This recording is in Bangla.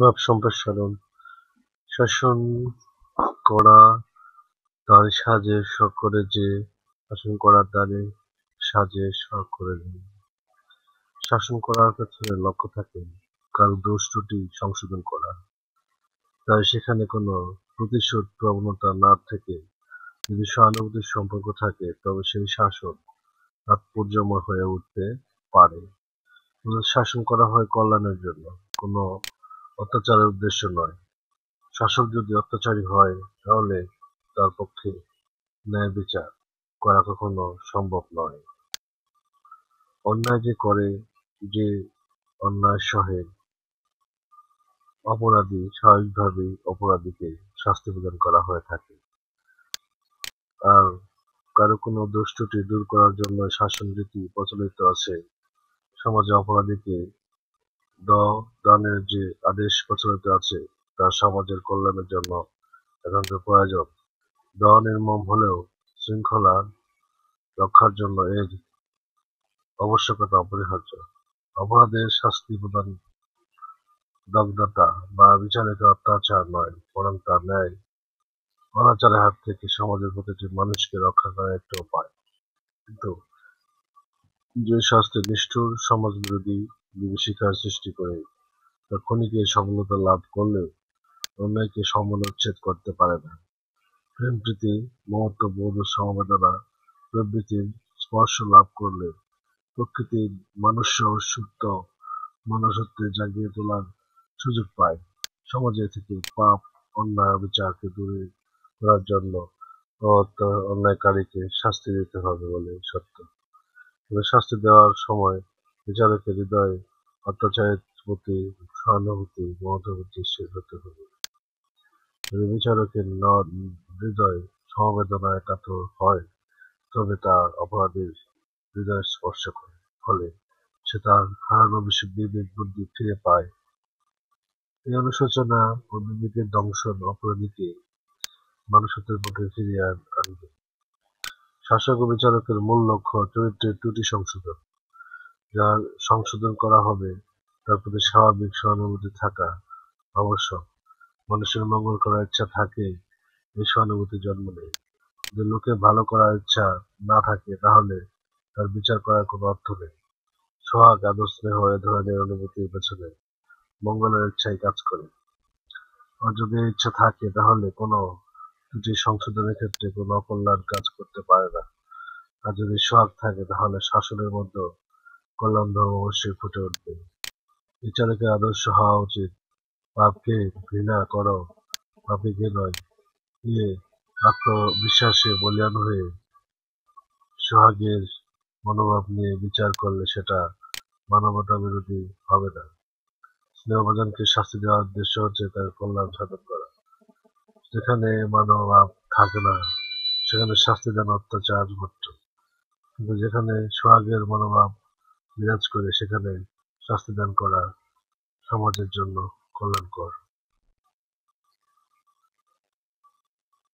ভাব সম্প্রসারণ শাসন করা তার সাজে সকলে যে, শাসন করার দ্বারে সাজে সকলে শাসন করার পেছনে লক্ষ্য থাকে কারো দোষ-ত্রুটি সংশোধন করা, তাই সেখানে কোনো প্রতিশোধ প্রবণতা না থেকে যদি সহানুভূতির সম্পর্ক থাকে তবে সেই শাসন তাৎপর্যময় হয়ে উঠতে পারে। শাসন করা হয় কল্যাণের জন্য, কোনো অত্যাচারের উদ্দেশ্য নয়, শাসক যদি অত্যাচারী হয় তাহলে তার পক্ষে বিচার করা কখনো সম্ভব নয়। অন্যায় যে করে, যে অন্যায় সহে, অপরাধী স্বাভাবিকভাবে অপরাধীকে শাস্তি প্রদান করা হয়ে থাকে। আর কারো কোনো দুষ্টটি দূর করার জন্য শাসন রীতি প্রচলিত আছে, সমাজে অপরাধীকে দানের যে আদেশ প্রচলিত আছে তা সমাজের কল্যাণের জন্য একান্ত প্রয়োজন দ নির্মম হলেও শৃঙ্খলা রক্ষার জন্য এর আবশ্যকতা অপরিহার্য অপরাধের শাস্তি প্রদান দগ্ধতা বা বিচারিত অত্যাচার নয় বরং তার ন্যায় অনাচারের হাত থেকে সমাজের প্রতিটি মানুষকে রক্ষা করার একটা উপায় কিন্তু যে শাস্তি নিষ্ঠুর বিরোধী বিভীষিকার সৃষ্টি করে তা ক্ষণিকের সফলতা লাভ করলে অন্যায়কে উচ্ছেদ করতে পারে না প্রেম প্রীতি মহত্ব বোধ সমবেদনা প্রবৃত্তির স্পর্শ লাভ করলে প্রকৃতির মানুষ সুপ্ত মানুষত্বে জাগিয়ে তোলার সুযোগ পায় সমাজে থেকে পাপ অন্যায় বিচারকে দূরে করার জন্য অন্যায়কারীকে শাস্তি দিতে হবে বলে সত্য তবে শাস্তি দেওয়ার সময় বিচারকের হৃদয়ে অত্যাচারের প্রতি সহানুভূতি শেষ হতে হবে যদি বিচারকের হৃদয় সমবেদনা একাত্তর হয় তবে তার অপরাধীর হৃদয় স্পর্শ করে ফলে সে তার হারানো বিশ্ব বিবেক বুদ্ধি ফিরে পায় এই অনুশোচনা ও বিবেকের দংশন অপরাধীকে মানুষত্বের পথে ফিরিয়ে আনবে শাসক ও বিচারকের মূল লক্ষ্য চরিত্রের ত্রুটি সংশোধন, যা সংশোধন করা হবে তার প্রতি স্বাভাবিক সহানুভূতি থাকা আবশ্যক। মানুষের মঙ্গল করার ইচ্ছা থাকে, এই সহানুভূতি জন্ম নেয়। যদি লোকে ভালো করার ইচ্ছা না থাকে তাহলে তার বিচার করার কোনো অর্থ নেই। সোহাগ, আদর, স্নেহ এ ধরনের অনুভূতির পেছনে মঙ্গলের ইচ্ছাই কাজ করে। আর যদি ইচ্ছা থাকে তাহলে কোনো ত্রুটি সংশোধনের ক্ষেত্রে কোনো কল্যাণ কাজ করতে পারে না, আর যদি সোহাগ থাকে তাহলে শাসনের মধ্যে কল্যাণ ধর্ম অবশ্যই ফুটে উঠবে। বিচারকের আদর্শ হওয়া উচিত, পাপকে ঘৃণা কর, কে নয়। ইয়ে আত্মবিশ্বাসে বলিয়ান হয়ে সোহাগের মনোভাব নিয়ে বিচার করলে সেটা মানবতা বিরোধী হবে না। স্নেহভাজনকে শাস্তি দেওয়ার উদ্দেশ্য হচ্ছে তার কল্যাণ সাধন করা। যেখানে মানব থাকে না সেখানে শাস্তি দেন অত্যাচার ঘটত কিন্তু যেখানে সোহাগের মনোভাব বিরাজ করে সেখানে শাস্তি দান করা সমাজের জন্য কল্যাণকর